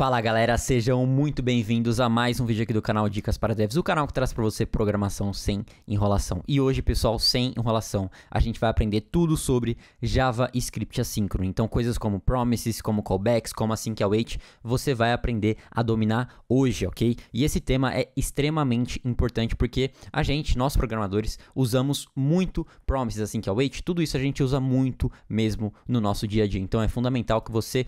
Fala galera, sejam muito bem-vindos a mais um vídeo aqui do canal Dicas para Devs, o canal que traz para você programação sem enrolação. E hoje, pessoal, sem enrolação, a gente vai aprender tudo sobre JavaScript assíncrono. Então, coisas como promises, como callbacks, como async assim await, é você vai aprender a dominar hoje, ok? E esse tema é extremamente importante porque a gente, nós programadores, usamos muito promises, async assim await, é tudo isso a gente usa muito mesmo no nosso dia a dia. Então, é fundamental que você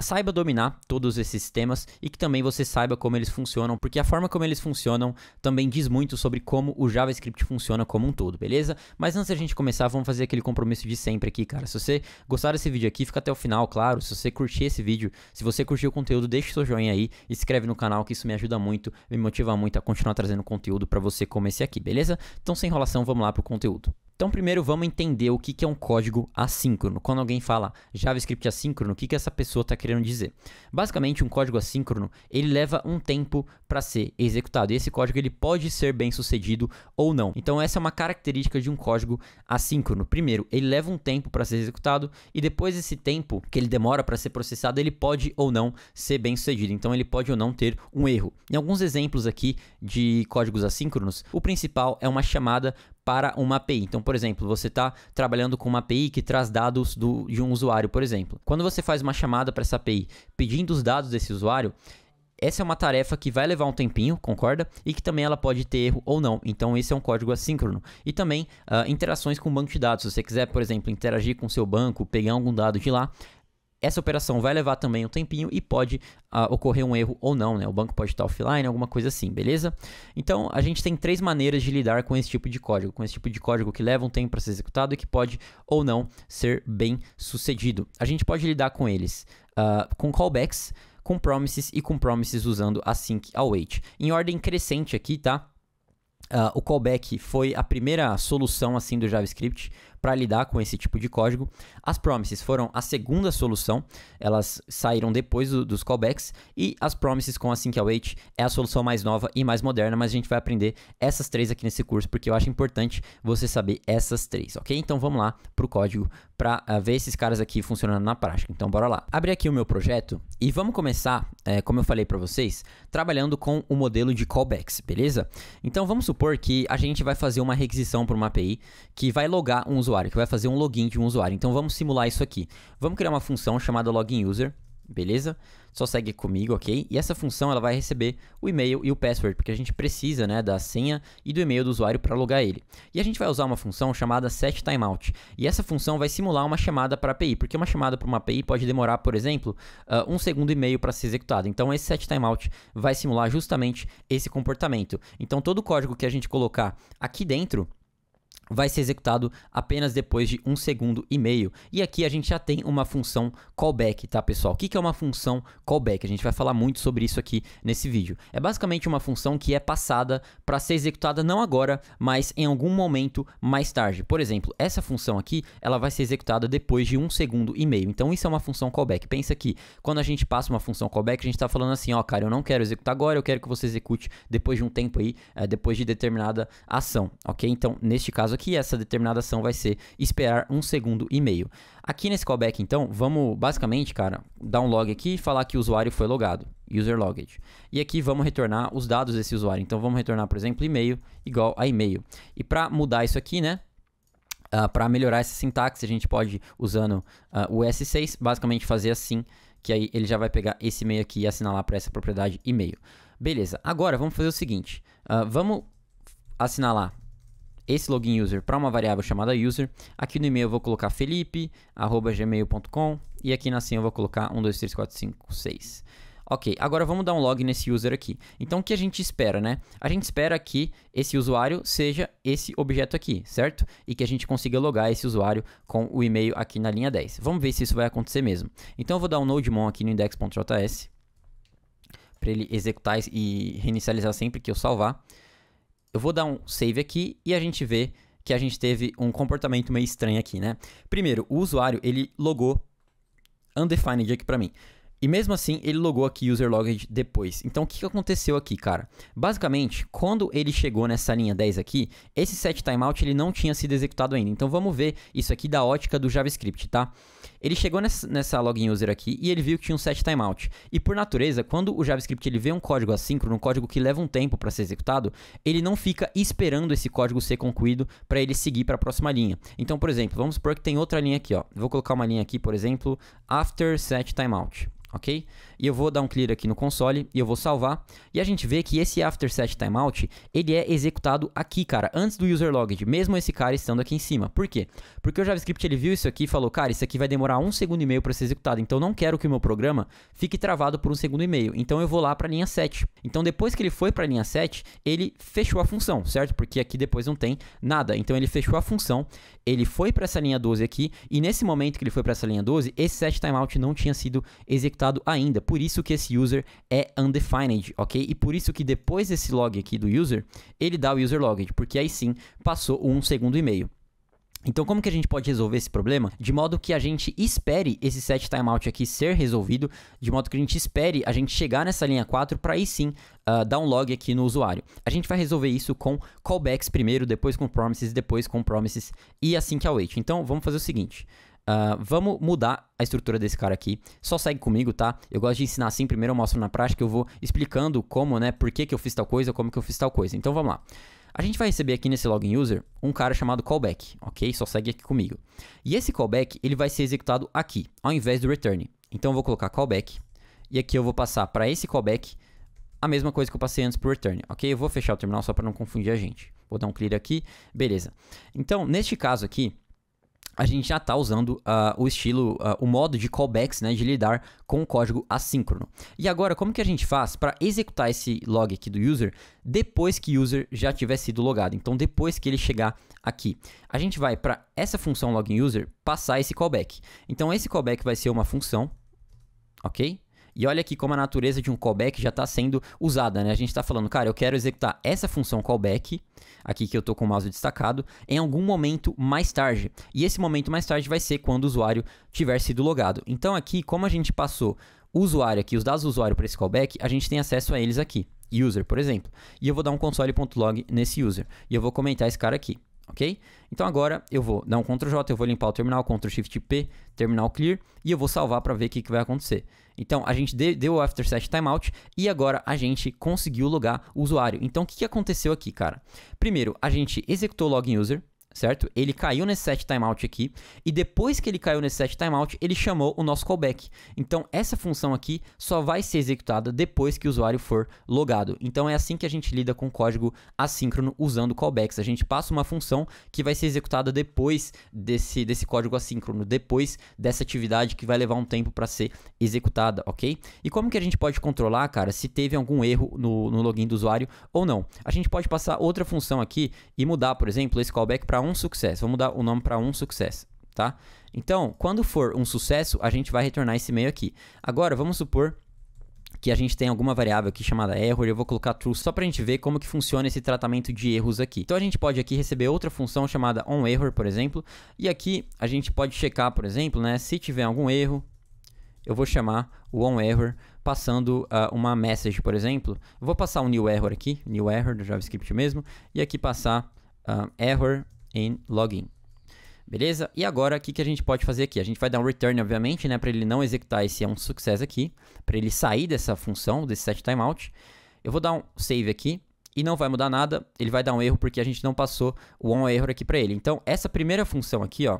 saiba dominar todos esses temas e que também você saiba como eles funcionam, porque a forma como eles funcionam também diz muito sobre como o JavaScript funciona como um todo, beleza? Mas antes da gente começar, vamos fazer aquele compromisso de sempre aqui, cara. Se você gostar desse vídeo aqui, fica até o final, claro. Se você curtir esse vídeo, se você curtiu o conteúdo, deixa seu joinha aí, inscreve no canal que isso me ajuda muito, me motiva muito a continuar trazendo conteúdo para você como esse aqui, beleza? Então, sem enrolação, vamos lá pro conteúdo. Então, primeiro vamos entender o que é um código assíncrono. Quando alguém fala JavaScript assíncrono, o que essa pessoa está querendo dizer? Basicamente, um código assíncrono ele leva um tempo para ser executado. E esse código ele pode ser bem sucedido ou não. Então, essa é uma característica de um código assíncrono. Primeiro, ele leva um tempo para ser executado e depois desse tempo que ele demora para ser processado, ele pode ou não ser bem sucedido. Então, ele pode ou não ter um erro. Em alguns exemplos aqui de códigos assíncronos, o principal é uma chamada para uma API. Então, por exemplo, você está trabalhando com uma API que traz dados do, de um usuário, por exemplo. Quando você faz uma chamada para essa API pedindo os dados desse usuário, essa é uma tarefa que vai levar um tempinho, concorda? E que também ela pode ter erro ou não. Então, esse é um código assíncrono. E também uh, interações com o banco de dados. Se você quiser, por exemplo, interagir com o seu banco, pegar algum dado de lá, essa operação vai levar também um tempinho e pode uh, ocorrer um erro ou não, né? O banco pode estar offline, alguma coisa assim, beleza? Então, a gente tem três maneiras de lidar com esse tipo de código, com esse tipo de código que leva um tempo para ser executado e que pode ou não ser bem sucedido. A gente pode lidar com eles uh, com callbacks, com promises e com promises usando async await. Em ordem crescente aqui, tá? Uh, o callback foi a primeira solução assim do JavaScript para lidar com esse tipo de código. As promises foram a segunda solução, elas saíram depois do, dos callbacks e as promises com a sync await é a solução mais nova e mais moderna, mas a gente vai aprender essas três aqui nesse curso porque eu acho importante você saber essas três, ok? Então vamos lá para o código para uh, ah, ver esses caras aqui funcionando na prática. Então bora lá. Abri aqui o meu projeto e vamos começar, é, como eu falei para vocês, trabalhando com o modelo de callbacks, beleza? Então vamos supor que a gente vai fazer uma requisição para uma API que vai logar um usuário usuário, que vai fazer um login de um usuário. Então vamos simular isso aqui. Vamos criar uma função chamada login user, beleza? Só segue comigo, ok? E essa função ela vai receber o e-mail e o password, porque a gente precisa né, da senha e do e-mail do usuário para logar ele. E a gente vai usar uma função chamada set timeout. E essa função vai simular uma chamada para API, porque uma chamada para uma API pode demorar, por exemplo, uh, um segundo e meio para ser executado. Então esse set timeout vai simular justamente esse comportamento. Então todo o código que a gente colocar aqui dentro vai ser executado apenas depois de um segundo e meio. E aqui a gente já tem uma função callback, tá pessoal? O que é uma função callback? A gente vai falar muito sobre isso aqui nesse vídeo. É basicamente uma função que é passada para ser executada não agora, mas em algum momento mais tarde. Por exemplo, essa função aqui, ela vai ser executada depois de um segundo e meio. Então isso é uma função callback. Pensa que quando a gente passa uma função callback, a gente está falando assim, ó oh, cara, eu não quero executar agora, eu quero que você execute depois de um tempo aí, eh, depois de determinada ação, ok? Então neste caso caso aqui, essa determinada ação vai ser esperar um segundo e meio. Aqui nesse callback, então, vamos basicamente, cara, dar um log aqui e falar que o usuário foi logado, user logged. E aqui vamos retornar os dados desse usuário. Então, vamos retornar, por exemplo, e-mail igual a e-mail. E para mudar isso aqui, né, uh, ah, para melhorar essa sintaxe, a gente pode, usando uh, o S6, basicamente fazer assim, que aí ele já vai pegar esse e-mail aqui e lá para essa propriedade e-mail. Beleza, agora vamos fazer o seguinte, uh, vamos lá esse login user para uma variável chamada user. Aqui no e-mail eu vou colocar felipe@gmail.com e aqui na senha eu vou colocar 123456. Ok, agora vamos dar um log nesse user aqui. Então o que a gente espera, né? A gente espera que esse usuário seja esse objeto aqui, certo? E que a gente consiga logar esse usuário com o e-mail aqui na linha 10. Vamos ver se isso vai acontecer mesmo. Então eu vou dar um nodemon aqui no index.js para ele executar e reinicializar sempre que eu salvar eu vou dar um save aqui e a gente vê que a gente teve um comportamento meio estranho aqui, né? Primeiro, o usuário, ele logou undefined aqui para mim. E mesmo assim, ele logou aqui user logged depois. Então, o que aconteceu aqui, cara? Basicamente, quando ele chegou nessa linha 10 aqui, esse set timeout ele não tinha sido executado ainda. Então, vamos ver isso aqui da ótica do JavaScript, tá? Ele chegou nessa, nessa login user aqui e ele viu que tinha um set timeout. E por natureza, quando o JavaScript ele vê um código assíncrono, um código que leva um tempo para ser executado, ele não fica esperando esse código ser concluído para ele seguir para a próxima linha. Então, por exemplo, vamos supor que tem outra linha aqui, ó. Vou colocar uma linha aqui, por exemplo, after set timeout, ok? e eu vou dar um clear aqui no console e eu vou salvar. E a gente vê que esse after set timeout, ele é executado aqui, cara, antes do user logged, mesmo esse cara estando aqui em cima. Por quê? Porque o JavaScript ele viu isso aqui e falou, cara, isso aqui vai demorar um segundo e meio para ser executado, então não quero que o meu programa fique travado por um segundo e meio. Então eu vou lá para a linha 7. Então depois que ele foi para a linha 7, ele fechou a função, certo? Porque aqui depois não tem nada. Então ele fechou a função, ele foi para essa linha 12 aqui e nesse momento que ele foi para essa linha 12, esse set timeout não tinha sido executado ainda por isso que esse user é undefined, ok? E por isso que depois desse log aqui do user, ele dá o user logged, porque aí sim passou um segundo e meio. Então, como que a gente pode resolver esse problema? De modo que a gente espere esse set timeout aqui ser resolvido, de modo que a gente espere a gente chegar nessa linha 4 para aí sim uh, dar um log aqui no usuário. A gente vai resolver isso com callbacks primeiro, depois com promises, depois com promises e assim que await. Então, vamos fazer o seguinte. Uh, vamos mudar a estrutura desse cara aqui. Só segue comigo, tá? Eu gosto de ensinar assim, primeiro eu mostro na prática, eu vou explicando como, né, por que, que eu fiz tal coisa, como que eu fiz tal coisa. Então vamos lá. A gente vai receber aqui nesse login user um cara chamado callback, ok? Só segue aqui comigo. E esse callback, ele vai ser executado aqui, ao invés do return. Então eu vou colocar callback, e aqui eu vou passar para esse callback a mesma coisa que eu passei antes pro return, ok? Eu vou fechar o terminal só para não confundir a gente. Vou dar um clear aqui, beleza. Então, neste caso aqui, a gente já está usando uh, o estilo, uh, o modo de callbacks, né, de lidar com o código assíncrono. E agora, como que a gente faz para executar esse log aqui do user depois que o user já tiver sido logado? Então, depois que ele chegar aqui, a gente vai para essa função login user passar esse callback. Então, esse callback vai ser uma função, ok? E olha aqui como a natureza de um callback já está sendo usada, né? A gente está falando, cara, eu quero executar essa função callback, aqui que eu estou com o mouse destacado, em algum momento mais tarde. E esse momento mais tarde vai ser quando o usuário tiver sido logado. Então aqui, como a gente passou o usuário aqui, os dados do usuário para esse callback, a gente tem acesso a eles aqui. User, por exemplo. E eu vou dar um console.log nesse user. E eu vou comentar esse cara aqui ok? Então agora eu vou dar um Ctrl J, eu vou limpar o terminal, Ctrl Shift P, terminal clear, e eu vou salvar para ver o que, que vai acontecer. Então a gente deu o after set timeout e agora a gente conseguiu logar o usuário. Então o que, que aconteceu aqui, cara? Primeiro, a gente executou o login user, certo? Ele caiu nesse set timeout aqui, e depois que ele caiu nesse set timeout, ele chamou o nosso callback. Então, essa função aqui só vai ser executada depois que o usuário for logado. Então, é assim que a gente lida com código assíncrono usando callbacks. A gente passa uma função que vai ser executada depois desse, desse código assíncrono, depois dessa atividade que vai levar um tempo para ser executada, ok? E como que a gente pode controlar, cara, se teve algum erro no, no login do usuário ou não? A gente pode passar outra função aqui e mudar, por exemplo, esse callback para um sucesso. Vamos mudar o nome para um sucesso, tá? Então, quando for um sucesso, a gente vai retornar esse e-mail aqui. Agora, vamos supor que a gente tem alguma variável aqui chamada error, eu vou colocar true só pra gente ver como que funciona esse tratamento de erros aqui. Então a gente pode aqui receber outra função chamada onError, por exemplo, e aqui a gente pode checar, por exemplo, né, se tiver algum erro, eu vou chamar o onError passando uh, uma message, por exemplo. Eu vou passar um new error aqui, new error do JavaScript mesmo, e aqui passar uh, error em login. Beleza? E agora, o que, que a gente pode fazer aqui? A gente vai dar um return, obviamente, né? Para ele não executar esse é um sucesso aqui. Para ele sair dessa função, desse set timeout. Eu vou dar um save aqui e não vai mudar nada. Ele vai dar um erro porque a gente não passou o on error aqui para ele. Então, essa primeira função aqui, ó.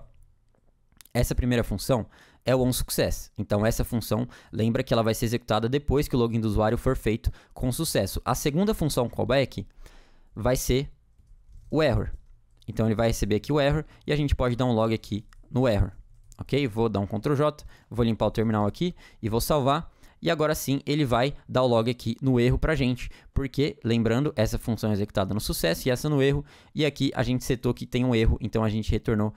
Essa primeira função é o onSuccess. Então, essa função lembra que ela vai ser executada depois que o login do usuário for feito com sucesso. A segunda função callback vai ser o error. Então ele vai receber aqui o error e a gente pode dar um log aqui no error. Ok? Vou dar um Ctrl J, vou limpar o terminal aqui e vou salvar. E agora sim ele vai dar o log aqui no erro pra gente, porque, lembrando, essa função é executada no sucesso e essa no erro, e aqui a gente setou que tem um erro, então a gente retornou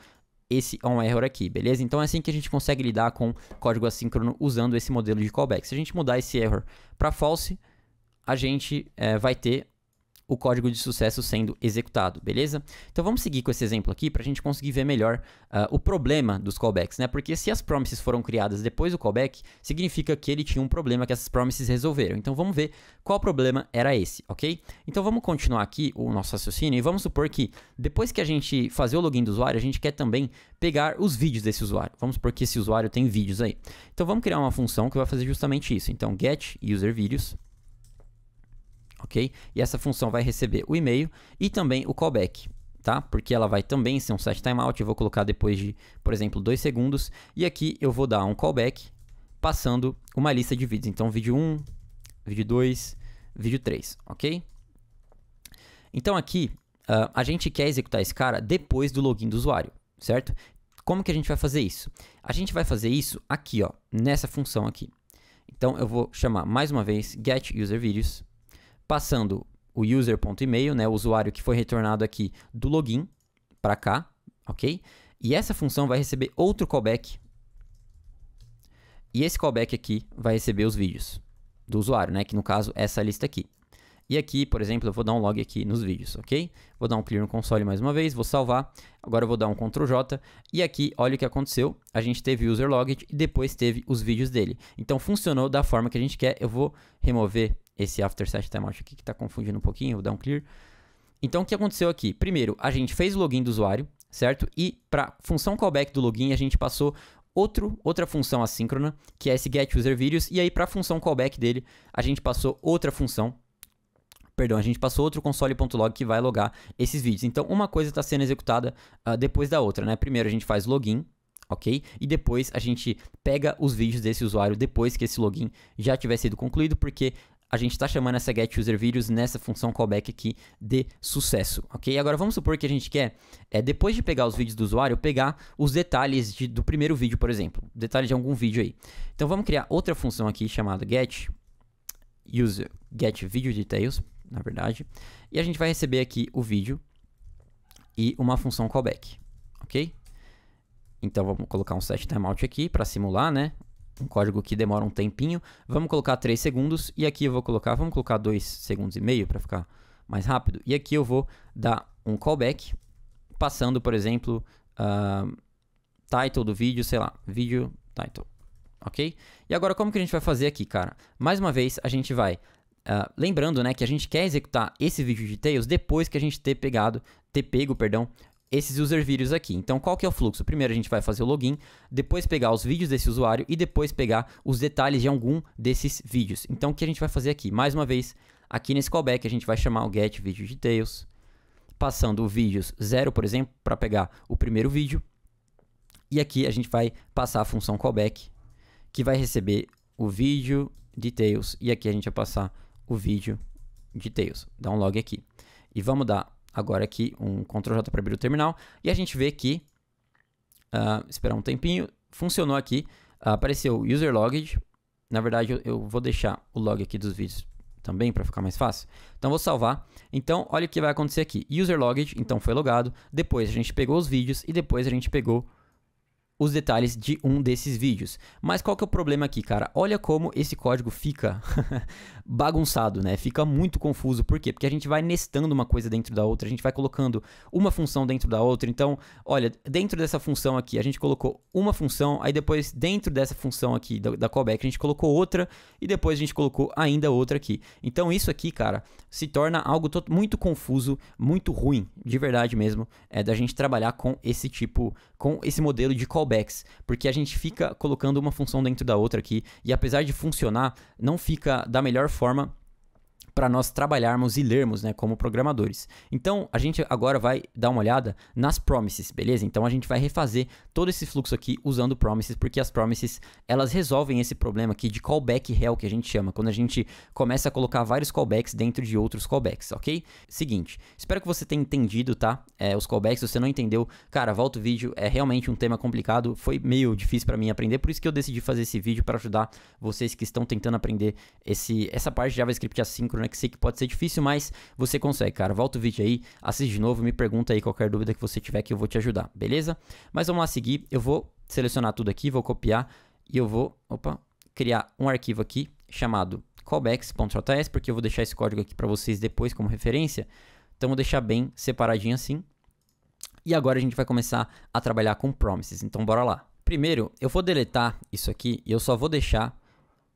esse on error aqui, beleza? Então é assim que a gente consegue lidar com código assíncrono usando esse modelo de callback. Se a gente mudar esse error para false, a gente é, vai ter o código de sucesso sendo executado, beleza? Então vamos seguir com esse exemplo aqui para a gente conseguir ver melhor uh, o problema dos callbacks, né? Porque se as promises foram criadas depois do callback, significa que ele tinha um problema que essas promises resolveram. Então vamos ver qual problema era esse, ok? Então vamos continuar aqui o nosso raciocínio e vamos supor que depois que a gente fazer o login do usuário, a gente quer também pegar os vídeos desse usuário. Vamos supor que esse usuário tem vídeos aí. Então vamos criar uma função que vai fazer justamente isso. Então get user videos ok? E essa função vai receber o e-mail e também o callback, tá? Porque ela vai também ser um set timeout, eu vou colocar depois de, por exemplo, 2 segundos, e aqui eu vou dar um callback passando uma lista de vídeos. Então, vídeo 1, vídeo 2, vídeo 3, ok? Então aqui, uh, a gente quer executar esse cara depois do login do usuário, certo? Como que a gente vai fazer isso? A gente vai fazer isso aqui, ó, nessa função aqui. Então eu vou chamar mais uma vez get user videos passando o user.email, né, o usuário que foi retornado aqui do login para cá, ok? E essa função vai receber outro callback. E esse callback aqui vai receber os vídeos do usuário, né? Que no caso é essa lista aqui. E aqui, por exemplo, eu vou dar um log aqui nos vídeos, ok? Vou dar um clear no console mais uma vez, vou salvar. Agora eu vou dar um Ctrl J. E aqui, olha o que aconteceu. A gente teve o user logged e depois teve os vídeos dele. Então funcionou da forma que a gente quer. Eu vou remover esse after set timeout aqui que está confundindo um pouquinho, vou dar um clear. Então o que aconteceu aqui? Primeiro, a gente fez o login do usuário, certo? E para função callback do login, a gente passou outro, outra função assíncrona, que é esse get user videos, e aí para a função callback dele, a gente passou outra função Perdão, a gente passou outro console.log que vai logar esses vídeos. Então, uma coisa está sendo executada uh, depois da outra, né? Primeiro a gente faz login, ok? E depois a gente pega os vídeos desse usuário depois que esse login já tiver sido concluído, porque a gente está chamando essa get user videos nessa função callback aqui de sucesso, ok? Agora vamos supor que a gente quer, é, depois de pegar os vídeos do usuário, pegar os detalhes de, do primeiro vídeo, por exemplo, detalhes de algum vídeo aí. Então vamos criar outra função aqui chamada get user get video details, na verdade, e a gente vai receber aqui o vídeo e uma função callback, ok? Então vamos colocar um set timeout aqui para simular, né, um código que demora um tempinho. Vamos colocar 3 segundos e aqui eu vou colocar, vamos colocar 2 segundos e meio para ficar mais rápido. E aqui eu vou dar um callback, passando, por exemplo, uh, title do vídeo, sei lá, vídeo title, ok? E agora como que a gente vai fazer aqui, cara? Mais uma vez, a gente vai... Uh, lembrando, né, que a gente quer executar esse vídeo de Tails depois que a gente ter pegado, ter pego, perdão, esses user vídeos aqui. Então, qual que é o fluxo? Primeiro a gente vai fazer o login, depois pegar os vídeos desse usuário e depois pegar os detalhes de algum desses vídeos. Então, o que a gente vai fazer aqui? Mais uma vez, aqui nesse callback a gente vai chamar o get video details, passando o vídeos 0, por exemplo, para pegar o primeiro vídeo. E aqui a gente vai passar a função callback, que vai receber o vídeo details e aqui a gente vai passar o vídeo details. Dá um log aqui. E vamos dar Agora aqui um Ctrl J para abrir o terminal. E a gente vê que, uh, esperar um tempinho, funcionou aqui. Uh, apareceu user logged. Na verdade, eu, eu vou deixar o log aqui dos vídeos também para ficar mais fácil. Então vou salvar. Então olha o que vai acontecer aqui. User logged, então foi logado. Depois a gente pegou os vídeos e depois a gente pegou os detalhes de um desses vídeos. Mas qual que é o problema aqui, cara? Olha como esse código fica bagunçado, né? Fica muito confuso. Por quê? Porque a gente vai nestando uma coisa dentro da outra, a gente vai colocando uma função dentro da outra. Então, olha, dentro dessa função aqui, a gente colocou uma função, aí depois dentro dessa função aqui da, da callback, a gente colocou outra e depois a gente colocou ainda outra aqui. Então, isso aqui, cara, se torna algo muito confuso, muito ruim, de verdade mesmo, é da gente trabalhar com esse tipo com esse modelo de callbacks, porque a gente fica colocando uma função dentro da outra aqui e apesar de funcionar, não fica da melhor forma para nós trabalharmos e lermos, né, como programadores. Então, a gente agora vai dar uma olhada nas promises, beleza? Então, a gente vai refazer todo esse fluxo aqui usando promises, porque as promises, elas resolvem esse problema aqui de callback hell que a gente chama, quando a gente começa a colocar vários callbacks dentro de outros callbacks, ok? Seguinte, espero que você tenha entendido, tá? É, os callbacks, se você não entendeu, cara, volta o vídeo, é realmente um tema complicado, foi meio difícil para mim aprender, por isso que eu decidi fazer esse vídeo para ajudar vocês que estão tentando aprender esse, essa parte de JavaScript assíncrona né? Que sei que pode ser difícil, mas você consegue, cara. Volta o vídeo aí, assiste de novo, me pergunta aí qualquer dúvida que você tiver que eu vou te ajudar, beleza? Mas vamos lá seguir. Eu vou selecionar tudo aqui, vou copiar e eu vou, opa, criar um arquivo aqui chamado callbacks.js, porque eu vou deixar esse código aqui para vocês depois como referência. Então vou deixar bem separadinho assim. E agora a gente vai começar a trabalhar com promises. Então bora lá. Primeiro, eu vou deletar isso aqui e eu só vou deixar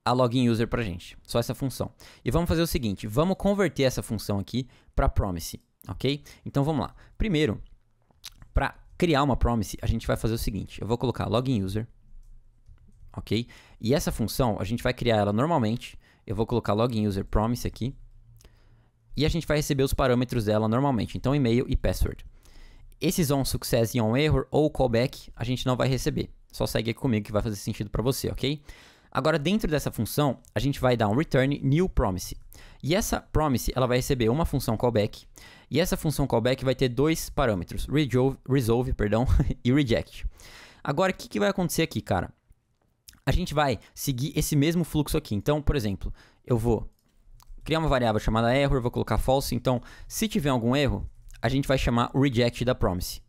a login user pra gente. Só essa função. E vamos fazer o seguinte, vamos converter essa função aqui para promise, ok? Então vamos lá. Primeiro, para criar uma promise, a gente vai fazer o seguinte, eu vou colocar login user, ok? E essa função, a gente vai criar ela normalmente, eu vou colocar login user promise aqui, e a gente vai receber os parâmetros dela normalmente, então e-mail e password. Esses on success e on error ou callback, a gente não vai receber. Só segue aqui comigo que vai fazer sentido para você, ok? Agora, dentro dessa função, a gente vai dar um return new promise. E essa promise, ela vai receber uma função callback, e essa função callback vai ter dois parâmetros, resolve, resolve perdão, e reject. Agora, o que, que vai acontecer aqui, cara? A gente vai seguir esse mesmo fluxo aqui. Então, por exemplo, eu vou criar uma variável chamada error, vou colocar false. Então, se tiver algum erro, a gente vai chamar o reject da promise.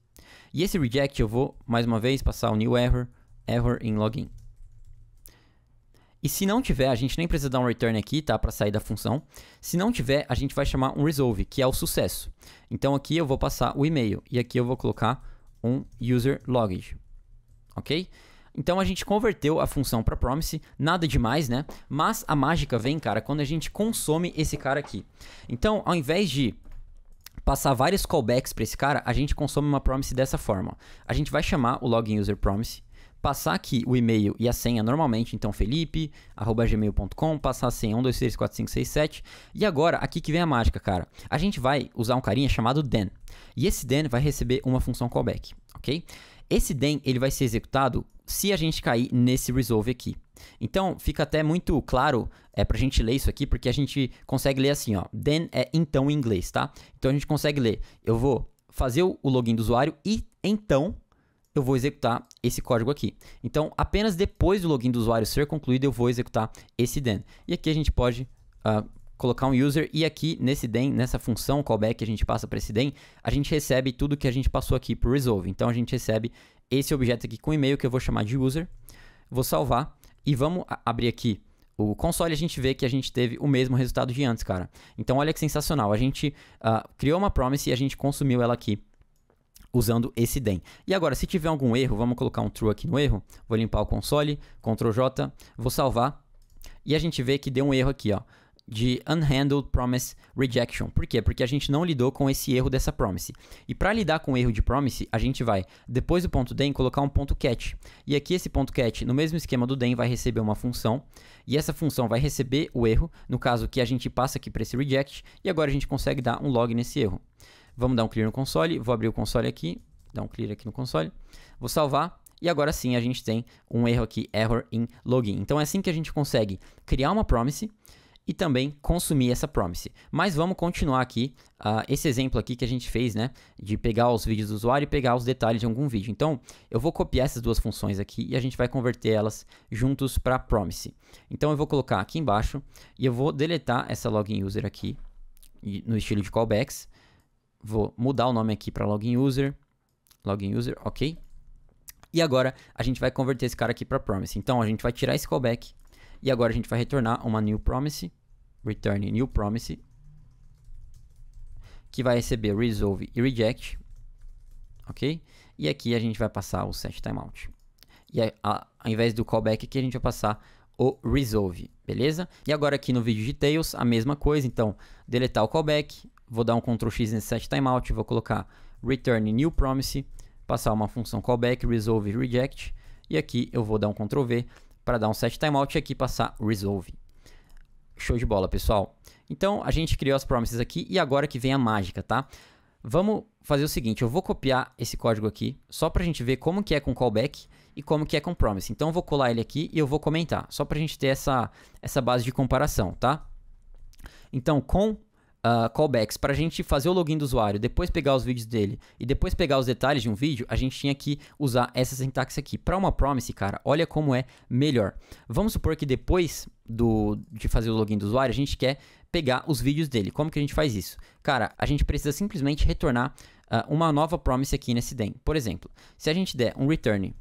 E esse reject eu vou, mais uma vez, passar o new error, error in login. E se não tiver, a gente nem precisa dar um return aqui, tá? Para sair da função. Se não tiver, a gente vai chamar um resolve, que é o sucesso. Então aqui eu vou passar o e-mail e aqui eu vou colocar um user logged. Ok? Então a gente converteu a função para promise, nada demais, né? Mas a mágica vem, cara, quando a gente consome esse cara aqui. Então, ao invés de passar vários callbacks para esse cara, a gente consome uma promise dessa forma. A gente vai chamar o login user promise passar aqui o e-mail e a senha normalmente, então gmail.com passar a senha 1234567. E agora, aqui que vem a mágica, cara. A gente vai usar um carinha chamado den. E esse den vai receber uma função callback, OK? Esse den, ele vai ser executado se a gente cair nesse resolve aqui. Então, fica até muito claro é, pra gente ler isso aqui, porque a gente consegue ler assim, ó. Then é então em inglês, tá? Então, a gente consegue ler. Eu vou fazer o login do usuário e então eu vou executar esse código aqui. Então, apenas depois do login do usuário ser concluído, eu vou executar esse den. E aqui a gente pode uh, colocar um user e aqui nesse den, nessa função callback que a gente passa para esse den, a gente recebe tudo que a gente passou aqui para resolve. Então, a gente recebe esse objeto aqui com e-mail que eu vou chamar de user. Vou salvar e vamos abrir aqui o console, a gente vê que a gente teve o mesmo resultado de antes, cara. Então, olha que sensacional. A gente uh, criou uma promise e a gente consumiu ela aqui usando esse DEM. E agora, se tiver algum erro, vamos colocar um true aqui no erro. Vou limpar o console, Ctrl J, vou salvar. E a gente vê que deu um erro aqui, ó, de unhandled promise rejection. Por quê? Porque a gente não lidou com esse erro dessa promise. E para lidar com o erro de promise, a gente vai, depois do ponto den, colocar um ponto cat. E aqui esse ponto cat, no mesmo esquema do den, vai receber uma função. E essa função vai receber o erro, no caso que a gente passa aqui para esse reject. E agora a gente consegue dar um log nesse erro. Vamos dar um clear no console, vou abrir o console aqui, dar um clear aqui no console, vou salvar. E agora sim a gente tem um erro aqui, error in login. Então é assim que a gente consegue criar uma promise e também consumir essa promise. Mas vamos continuar aqui uh, esse exemplo aqui que a gente fez, né? De pegar os vídeos do usuário e pegar os detalhes de algum vídeo. Então eu vou copiar essas duas funções aqui e a gente vai converter elas juntos para promise. Então eu vou colocar aqui embaixo e eu vou deletar essa login user aqui no estilo de callbacks Vou mudar o nome aqui para login user. Login user, ok. E agora a gente vai converter esse cara aqui para promise. Então a gente vai tirar esse callback e agora a gente vai retornar uma new promise, return new promise, que vai receber resolve e reject, ok? E aqui a gente vai passar o set timeout. E a, a, ao invés do callback aqui a gente vai passar o resolve, beleza? E agora aqui no vídeo de tails a mesma coisa, então deletar o callback, vou dar um Ctrl X nesse set timeout, vou colocar return new promise, passar uma função callback, resolve reject, e aqui eu vou dar um Ctrl V para dar um set timeout e aqui passar resolve. Show de bola, pessoal. Então, a gente criou as promises aqui e agora que vem a mágica, tá? Vamos fazer o seguinte, eu vou copiar esse código aqui, só para a gente ver como que é com callback e como que é com promise. Então eu vou colar ele aqui e eu vou comentar, só para a gente ter essa, essa base de comparação, tá? Então com uh, callbacks para a gente fazer o login do usuário, depois pegar os vídeos dele e depois pegar os detalhes de um vídeo, a gente tinha que usar essa sintaxe aqui. Para uma promise, cara, olha como é melhor. Vamos supor que depois do, de fazer o login do usuário, a gente quer pegar os vídeos dele. Como que a gente faz isso? Cara, a gente precisa simplesmente retornar uh, uma nova promise aqui nesse DEM. Por exemplo, se a gente der um return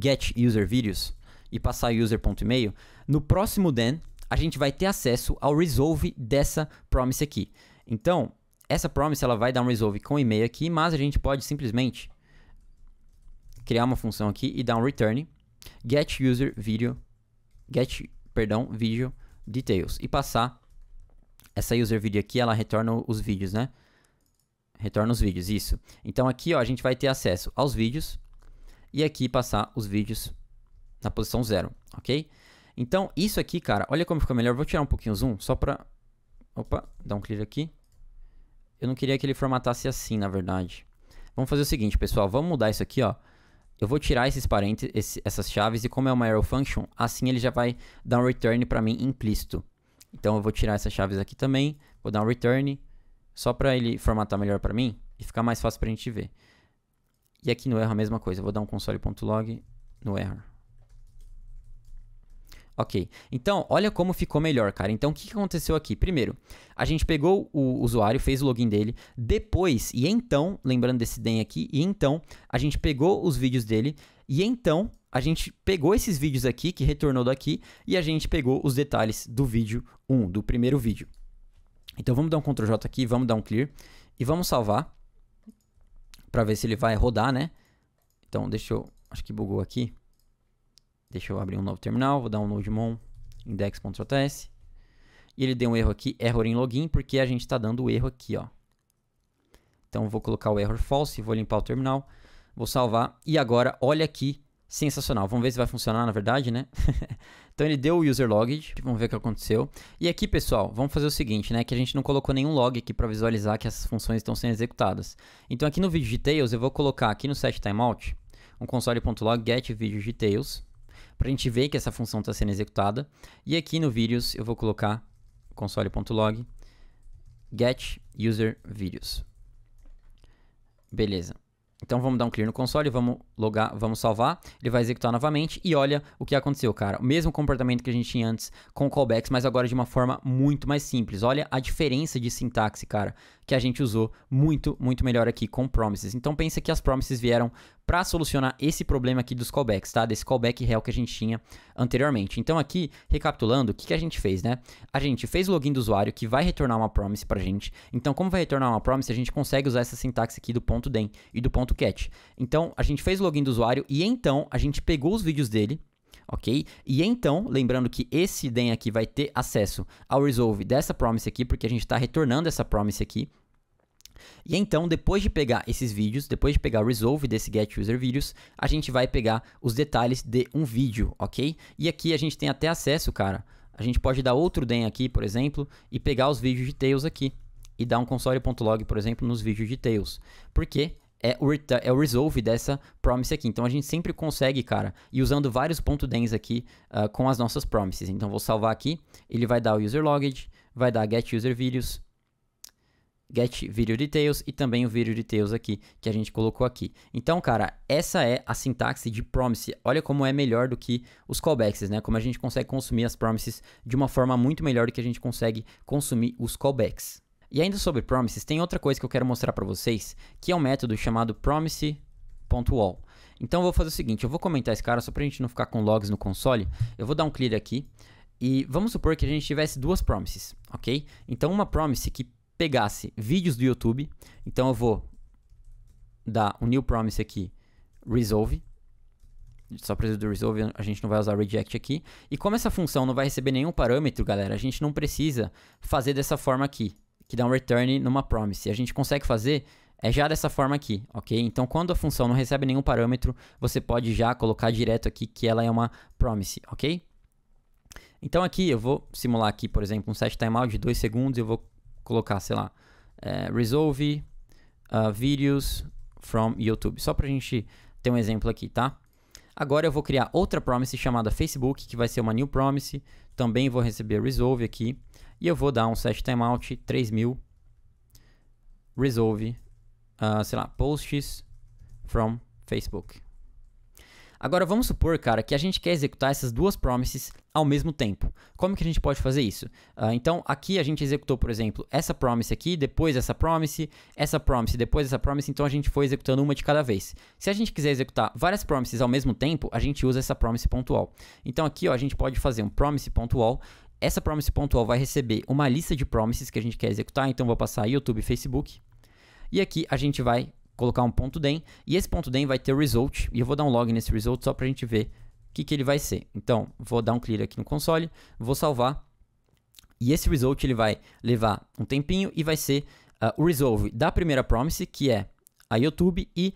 get user videos e passar user.email, no próximo DEM a gente vai ter acesso ao resolve dessa promise aqui. Então, essa promise ela vai dar um resolve com e-mail aqui, mas a gente pode simplesmente criar uma função aqui e dar um return get user video get, perdão, video details e passar essa user video aqui, ela retorna os vídeos, né? Retorna os vídeos, isso. Então aqui, ó, a gente vai ter acesso aos vídeos e aqui passar os vídeos na posição 0, OK? Então, isso aqui, cara, olha como ficou melhor. Vou tirar um pouquinho o zoom, só pra... Opa, dá um clear aqui. Eu não queria que ele formatasse assim, na verdade. Vamos fazer o seguinte, pessoal. Vamos mudar isso aqui, ó. Eu vou tirar esses parênteses, esse, essas chaves, e como é uma arrow function, assim ele já vai dar um return para mim implícito. Então eu vou tirar essas chaves aqui também, vou dar um return, só para ele formatar melhor para mim e ficar mais fácil para a gente ver. E aqui no erro a mesma coisa, eu vou dar um console.log no error. Ok, então olha como ficou melhor, cara. Então o que aconteceu aqui? Primeiro, a gente pegou o usuário, fez o login dele, depois e então, lembrando desse DEM aqui, e então a gente pegou os vídeos dele, e então a gente pegou esses vídeos aqui, que retornou daqui, e a gente pegou os detalhes do vídeo 1, do primeiro vídeo. Então vamos dar um Ctrl J aqui, vamos dar um clear e vamos salvar para ver se ele vai rodar, né? Então deixa eu, acho que bugou aqui. Deixa eu abrir um novo terminal, vou dar um nodemon index.js. E ele deu um erro aqui, error em login, porque a gente está dando o erro aqui, ó. Então vou colocar o error false, vou limpar o terminal, vou salvar. E agora, olha aqui, sensacional. Vamos ver se vai funcionar na verdade, né? então ele deu o user logged, vamos ver o que aconteceu. E aqui, pessoal, vamos fazer o seguinte, né? Que a gente não colocou nenhum log aqui para visualizar que essas funções estão sendo executadas. Então aqui no vídeo de Tails, eu vou colocar aqui no set timeout, um console.log get de tails para a gente ver que essa função está sendo executada. E aqui no videos eu vou colocar console.log get user videos. Beleza. Então vamos dar um clear no console, vamos logar, vamos salvar, ele vai executar novamente e olha o que aconteceu, cara. O mesmo comportamento que a gente tinha antes com callbacks, mas agora de uma forma muito mais simples. Olha a diferença de sintaxe, cara, que a gente usou muito, muito melhor aqui com promises. Então pensa que as promises vieram para solucionar esse problema aqui dos callbacks, tá? Desse callback real que a gente tinha anteriormente. Então aqui, recapitulando, o que, que a gente fez, né? A gente fez o login do usuário que vai retornar uma promise pra gente. Então como vai retornar uma promise, a gente consegue usar essa sintaxe aqui do ponto .den e do ponto .cat. Então a gente fez o login do usuário e então a gente pegou os vídeos dele, ok? E então, lembrando que esse den aqui vai ter acesso ao resolve dessa promise aqui, porque a gente está retornando essa promise aqui, e então, depois de pegar esses vídeos, depois de pegar o resolve desse get user videos, a gente vai pegar os detalhes de um vídeo, ok? E aqui a gente tem até acesso, cara. A gente pode dar outro den aqui, por exemplo, e pegar os vídeos de tails aqui e dar um console.log, por exemplo, nos vídeos de tails. Porque é o, é o resolve dessa promise aqui. Então a gente sempre consegue, cara, e usando vários ponto .dens aqui uh, com as nossas promises. Então vou salvar aqui, ele vai dar o user logged, vai dar get user videos get video details e também o video details aqui que a gente colocou aqui. Então, cara, essa é a sintaxe de promise. Olha como é melhor do que os callbacks, né? Como a gente consegue consumir as promises de uma forma muito melhor do que a gente consegue consumir os callbacks. E ainda sobre promises, tem outra coisa que eu quero mostrar para vocês, que é um método chamado Promise.all. Então eu vou fazer o seguinte, eu vou comentar esse cara só pra gente não ficar com logs no console. Eu vou dar um clear aqui e vamos supor que a gente tivesse duas promises, ok? Então uma promise que pegasse vídeos do YouTube. Então eu vou dar um new promise aqui, resolve. Só para do resolve, a gente não vai usar reject aqui. E como essa função não vai receber nenhum parâmetro, galera, a gente não precisa fazer dessa forma aqui, que dá um return numa promise. A gente consegue fazer é já dessa forma aqui, ok? Então, quando a função não recebe nenhum parâmetro, você pode já colocar direto aqui que ela é uma promise, ok? Então, aqui eu vou simular aqui, por exemplo, um set timeout de 2 segundos, eu vou colocar, sei lá, é, resolve uh, ah, videos from YouTube. Só para a gente ter um exemplo aqui, tá? Agora eu vou criar outra promise chamada Facebook, que vai ser uma new promise. Também vou receber resolve aqui. E eu vou dar um set timeout 3000 resolve, uh, sei lá, posts from Facebook. Agora vamos supor, cara, que a gente quer executar essas duas promises ao mesmo tempo. Como que a gente pode fazer isso? Uh, então aqui a gente executou, por exemplo, essa promise aqui, depois essa promise, essa promise, depois essa promise, então a gente foi executando uma de cada vez. Se a gente quiser executar várias promises ao mesmo tempo, a gente usa essa promise pontual. Então aqui ó, a gente pode fazer um promise pontual essa promise pontual vai receber uma lista de promises que a gente quer executar, então vou passar YouTube, Facebook. E aqui a gente vai colocar um ponto den, e esse ponto den vai ter o result, e eu vou dar um log nesse result só para a gente ver o que, que ele vai ser. Então, vou dar um clear aqui no console, vou salvar, e esse result ele vai levar um tempinho e vai ser uh, o resolve da primeira promise, que é a YouTube, e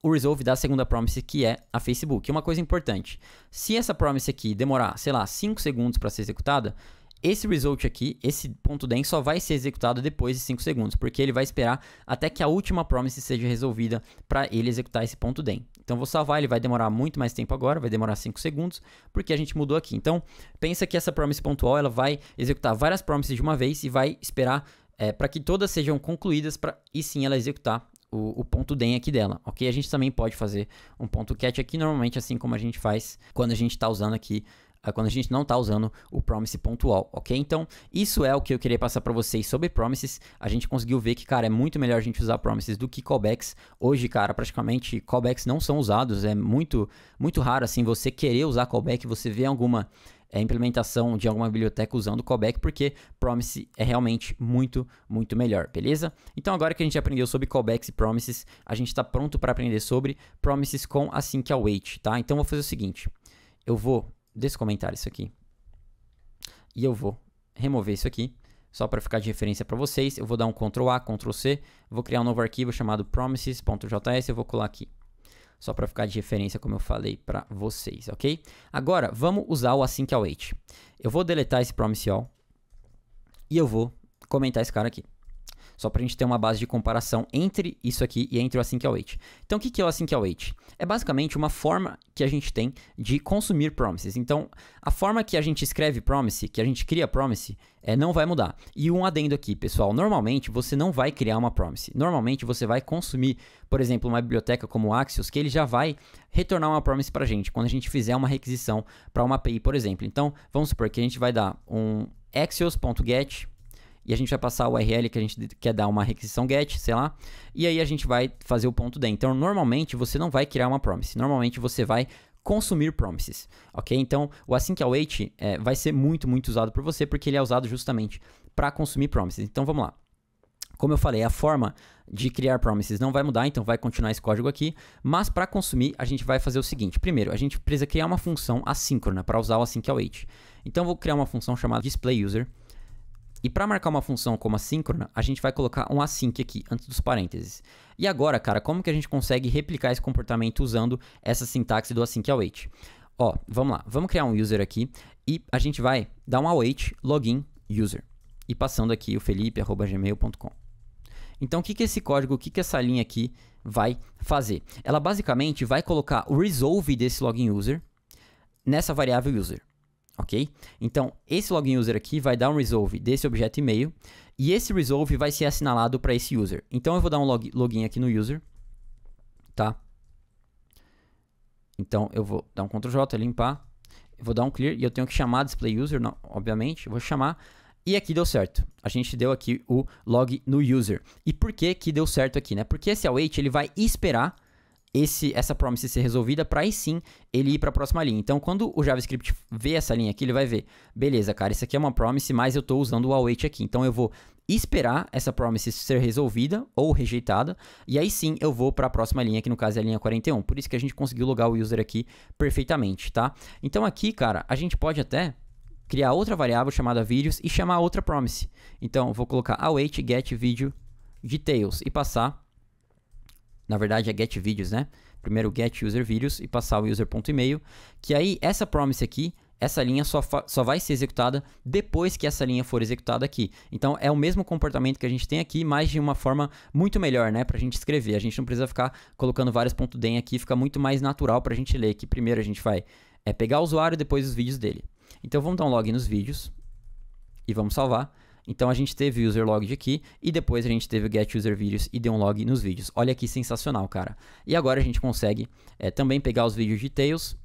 o resolve da segunda promise, que é a Facebook. Uma coisa importante, se essa promise aqui demorar, sei lá, 5 segundos para ser executada, esse result aqui, esse ponto .den só vai ser executado depois de 5 segundos, porque ele vai esperar até que a última promise seja resolvida para ele executar esse ponto .den. Então vou salvar, ele vai demorar muito mais tempo agora, vai demorar 5 segundos, porque a gente mudou aqui. Então pensa que essa promise ela vai executar várias promises de uma vez e vai esperar é, para que todas sejam concluídas para e sim ela executar o, o, ponto .den aqui dela, ok? A gente também pode fazer um ponto .cat aqui, normalmente assim como a gente faz quando a gente está usando aqui quando a gente não está usando o promise pontual, ok? Então, isso é o que eu queria passar para vocês sobre promises. A gente conseguiu ver que, cara, é muito melhor a gente usar promises do que callbacks. Hoje, cara, praticamente callbacks não são usados, é muito, muito raro, assim, você querer usar callback, você ver alguma é, implementação de alguma biblioteca usando callback, porque promise é realmente muito, muito melhor, beleza? Então agora que a gente aprendeu sobre callbacks e promises, a gente está pronto para aprender sobre promises com async await, tá? Então vou fazer o seguinte, eu vou descomentar isso aqui. E eu vou remover isso aqui, só para ficar de referência para vocês. Eu vou dar um Ctrl A, Ctrl C, vou criar um novo arquivo chamado promises.js, eu vou colar aqui. Só para ficar de referência, como eu falei para vocês, ok? Agora, vamos usar o async await. Eu vou deletar esse promise all e eu vou comentar esse cara aqui. Só para a gente ter uma base de comparação entre isso aqui e entre o Async Await. Então, o que é o Async Await? É basicamente uma forma que a gente tem de consumir promises. Então, a forma que a gente escreve promise, que a gente cria promise, é, não vai mudar. E um adendo aqui, pessoal. Normalmente, você não vai criar uma promise. Normalmente, você vai consumir, por exemplo, uma biblioteca como o Axios, que ele já vai retornar uma promise para a gente, quando a gente fizer uma requisição para uma API, por exemplo. Então, vamos supor que a gente vai dar um axios.get e a gente vai passar o URL que a gente quer dar uma requisição GET, sei lá, e aí a gente vai fazer o ponto D. Então, normalmente você não vai criar uma promise, normalmente você vai consumir promises, ok? Então, o async await é, vai ser muito, muito usado por você, porque ele é usado justamente para consumir promises. Então, vamos lá. Como eu falei, a forma de criar promises não vai mudar, então vai continuar esse código aqui, mas para consumir a gente vai fazer o seguinte. Primeiro, a gente precisa criar uma função assíncrona para usar o async await. Então eu vou criar uma função chamada displayUser. user e para marcar uma função como assíncrona, a gente vai colocar um async aqui antes dos parênteses. E agora, cara, como que a gente consegue replicar esse comportamento usando essa sintaxe do async await? Ó, vamos lá, vamos criar um user aqui e a gente vai dar um await login user e passando aqui o felipe@gmail.com. Então, o que, que esse código, o que, que essa linha aqui vai fazer? Ela basicamente vai colocar o resolve desse login user nessa variável user ok? Então, esse login user aqui vai dar um resolve desse objeto e-mail e esse resolve vai ser assinalado para esse user. Então, eu vou dar um log login aqui no user, tá? Então, eu vou dar um Ctrl J, limpar, vou dar um clear e eu tenho que chamar display user, não, obviamente, vou chamar e aqui deu certo. A gente deu aqui o log no user. E por que que deu certo aqui, né? Porque esse await ele vai esperar esse, essa promise ser resolvida para aí sim ele ir para a próxima linha. Então, quando o JavaScript vê essa linha aqui, ele vai ver, beleza, cara, isso aqui é uma promise, mas eu estou usando o await aqui. Então, eu vou esperar essa promise ser resolvida ou rejeitada, e aí sim eu vou para a próxima linha, que no caso é a linha 41. Por isso que a gente conseguiu logar o user aqui perfeitamente, tá? Então, aqui, cara, a gente pode até criar outra variável chamada vídeos e chamar outra promise. Então, vou colocar await get video details e passar na verdade é get videos, né? Primeiro get user videos e passar o user.email, que aí essa promise aqui essa linha só, só vai ser executada depois que essa linha for executada aqui. Então é o mesmo comportamento que a gente tem aqui, mas de uma forma muito melhor, né? Pra gente escrever. A gente não precisa ficar colocando vários pontos den aqui, fica muito mais natural pra gente ler. Que primeiro a gente vai é, pegar o usuário, depois os vídeos dele. Então vamos dar um log nos vídeos e vamos salvar. Então a gente teve user logged aqui e depois a gente teve o get user videos e deu um log nos vídeos. Olha que sensacional, cara. E agora a gente consegue é, também pegar os vídeos de tails,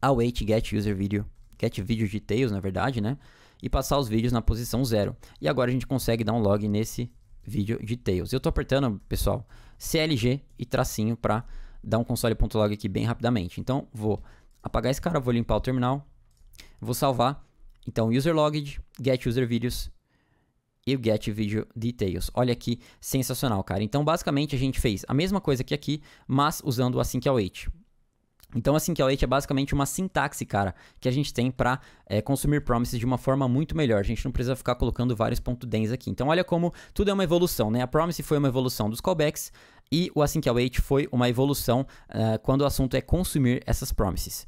await get user video, get video de tails, na verdade, né? E passar os vídeos na posição 0. E agora a gente consegue dar um log nesse vídeo de tails. Eu tô apertando, pessoal, CLG e tracinho para dar um console.log aqui bem rapidamente. Então vou apagar esse cara, vou limpar o terminal, vou salvar. Então user logged, get user videos e o Get Video Details. Olha que sensacional, cara. Então, basicamente, a gente fez a mesma coisa que aqui, mas usando o async await. Então, async await é basicamente uma sintaxe, cara, que a gente tem para é, consumir promises de uma forma muito melhor. A gente não precisa ficar colocando vários .dens aqui. Então, olha como tudo é uma evolução, né? A promise foi uma evolução dos callbacks e o await foi uma evolução uh, quando o assunto é consumir essas promises.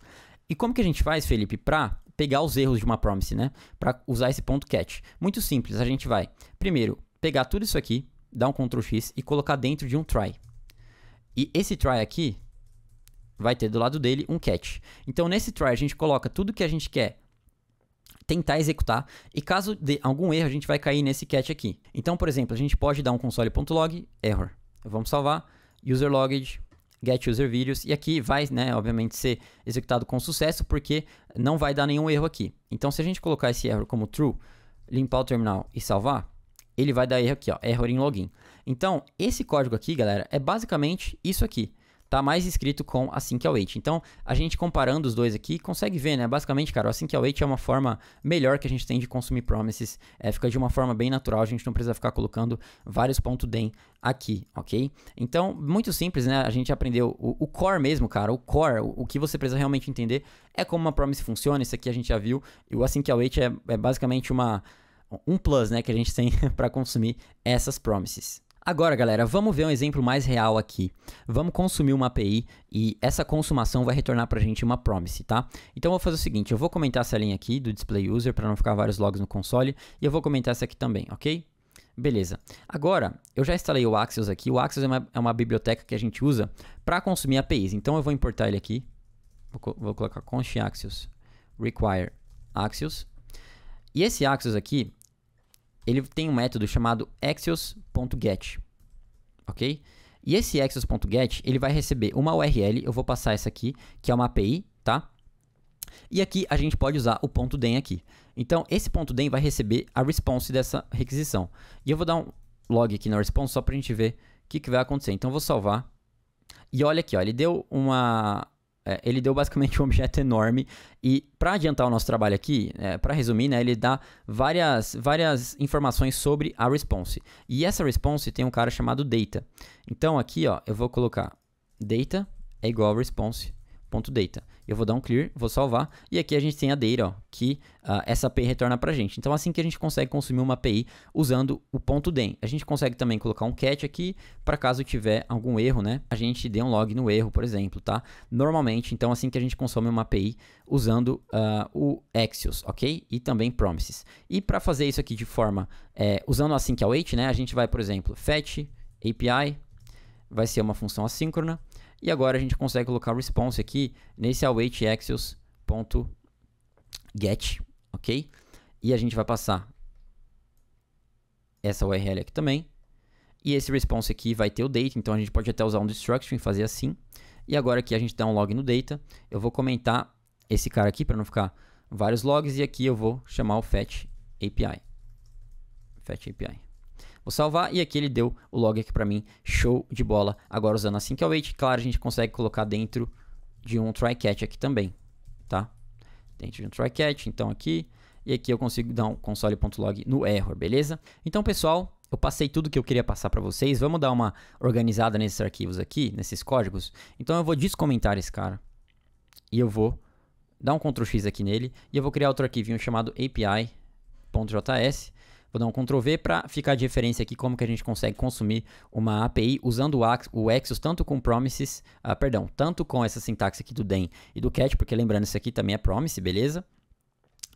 E como que a gente faz, Felipe, para pegar os erros de uma promise, né? Para usar esse ponto catch. Muito simples, a gente vai, primeiro, pegar tudo isso aqui, dar um Ctrl X e colocar dentro de um try. E esse try aqui vai ter do lado dele um catch. Então nesse try a gente coloca tudo que a gente quer tentar executar e caso de algum erro a gente vai cair nesse catch aqui. Então, por exemplo, a gente pode dar um console.log error. Vamos salvar user logged get user videos e aqui vai, né, obviamente ser executado com sucesso porque não vai dar nenhum erro aqui. Então se a gente colocar esse erro como true, limpar o terminal e salvar, ele vai dar erro aqui, ó, error em login. Então, esse código aqui, galera, é basicamente isso aqui tá mais escrito com async assim await. É então, a gente comparando os dois aqui, consegue ver, né? Basicamente, cara, o async assim await é, é uma forma melhor que a gente tem de consumir promises. É, fica de uma forma bem natural, a gente não precisa ficar colocando vários pontos .den aqui, ok? Então, muito simples, né? A gente aprendeu o, o core mesmo, cara. O core, o, o, que você precisa realmente entender é como uma promise funciona. Isso aqui a gente já viu. E o async assim await é, é, é basicamente uma um plus, né, que a gente tem para consumir essas promises. Agora, galera, vamos ver um exemplo mais real aqui. Vamos consumir uma API e essa consumação vai retornar para a gente uma promise, tá? Então, eu vou fazer o seguinte, eu vou comentar essa linha aqui do display user para não ficar vários logs no console e eu vou comentar essa aqui também, ok? Beleza. Agora, eu já instalei o Axios aqui. O Axios é uma, é uma biblioteca que a gente usa para consumir APIs. Então, eu vou importar ele aqui. Vou, vou colocar const axios require axios. E esse Axios aqui, ele tem um método chamado axios.get, ok? E esse axios.get, ele vai receber uma URL, eu vou passar essa aqui, que é uma API, tá? E aqui a gente pode usar o ponto .den aqui. Então, esse ponto .den vai receber a response dessa requisição. E eu vou dar um log aqui na response só para a gente ver o que, que vai acontecer. Então, eu vou salvar. E olha aqui, ó, ele deu uma, é, ele deu basicamente um objeto enorme e para adiantar o nosso trabalho aqui, é, para resumir, né, ele dá várias, várias informações sobre a response. E essa response tem um cara chamado data. Então aqui, ó, eu vou colocar data é igual a response data. Eu vou dar um clear, vou salvar, e aqui a gente tem a data, ó, que uh, essa API retorna para a gente. Então, assim que a gente consegue consumir uma API usando o ponto .den. A gente consegue também colocar um catch aqui, para caso tiver algum erro, né, a gente dê um log no erro, por exemplo, tá? Normalmente, então, assim que a gente consome uma API usando uh, o Axios, ok? E também Promises. E para fazer isso aqui de forma, é, usando assim que await, é né, a gente vai, por exemplo, fetch API, vai ser uma função assíncrona, e agora a gente consegue colocar o response aqui nesse awaitAxios.get, ok? E a gente vai passar essa URL aqui também. E esse response aqui vai ter o data, então a gente pode até usar um destruction e fazer assim. E agora aqui a gente dá um log no data. Eu vou comentar esse cara aqui para não ficar vários logs e aqui eu vou chamar o fetch API. Fetch API. Vou salvar e aqui ele deu o log aqui para mim. Show de bola. Agora usando a sync await, claro, a gente consegue colocar dentro de um try catch aqui também, tá? Dentro de um try catch, então aqui e aqui eu consigo dar um console.log no error, beleza? Então, pessoal, eu passei tudo que eu queria passar para vocês. Vamos dar uma organizada nesses arquivos aqui, nesses códigos. Então eu vou descomentar esse cara. E eu vou dar um Ctrl X aqui nele. E eu vou criar outro arquivinho chamado api.js. Vou dar um Ctrl V para ficar de referência aqui como que a gente consegue consumir uma API usando o, Ax o Axios tanto com promises, ah, perdão, tanto com essa sintaxe aqui do DEM e do CAT, porque lembrando, isso aqui também é promise, beleza?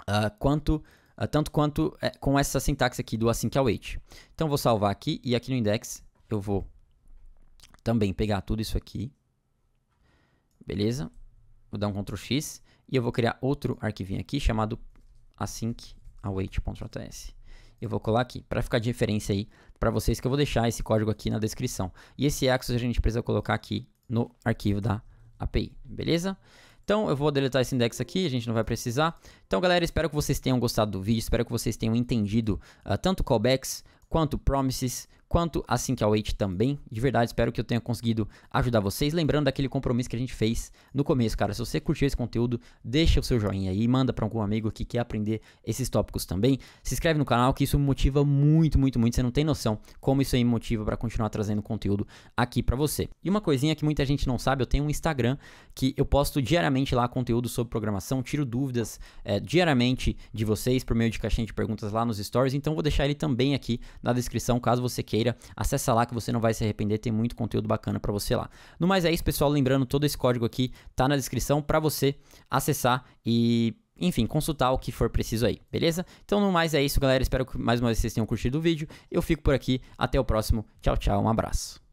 Uh, quanto uh, tanto quanto é, com essa sintaxe aqui do async await. Então vou salvar aqui e aqui no index eu vou também pegar tudo isso aqui. Beleza? Vou dar um Ctrl X e eu vou criar outro arquivinho aqui chamado async await.js eu vou colar aqui, para ficar de referência aí para vocês, que eu vou deixar esse código aqui na descrição. E esse Access a gente precisa colocar aqui no arquivo da API, beleza? Então eu vou deletar esse index aqui, a gente não vai precisar. Então galera, espero que vocês tenham gostado do vídeo, espero que vocês tenham entendido uh, tanto callbacks quanto promises, Quanto a Sync Await também, de verdade, espero que eu tenha conseguido ajudar vocês. Lembrando daquele compromisso que a gente fez no começo, cara. Se você curtiu esse conteúdo, deixa o seu joinha aí, manda para algum amigo que quer aprender esses tópicos também. Se inscreve no canal, que isso me motiva muito, muito, muito. Você não tem noção como isso aí me motiva para continuar trazendo conteúdo aqui para você. E uma coisinha que muita gente não sabe, eu tenho um Instagram que eu posto diariamente lá conteúdo sobre programação, tiro dúvidas é, diariamente de vocês por meio de caixinha de perguntas lá nos stories. Então vou deixar ele também aqui na descrição, caso você queira carreira. Acessa lá que você não vai se arrepender, tem muito conteúdo bacana para você lá. No mais é isso, pessoal, lembrando, todo esse código aqui tá na descrição para você acessar e enfim, consultar o que for preciso aí, beleza? Então, no mais é isso, galera. Espero que mais uma vez vocês tenham curtido o vídeo. Eu fico por aqui. Até o próximo. Tchau, tchau. Um abraço.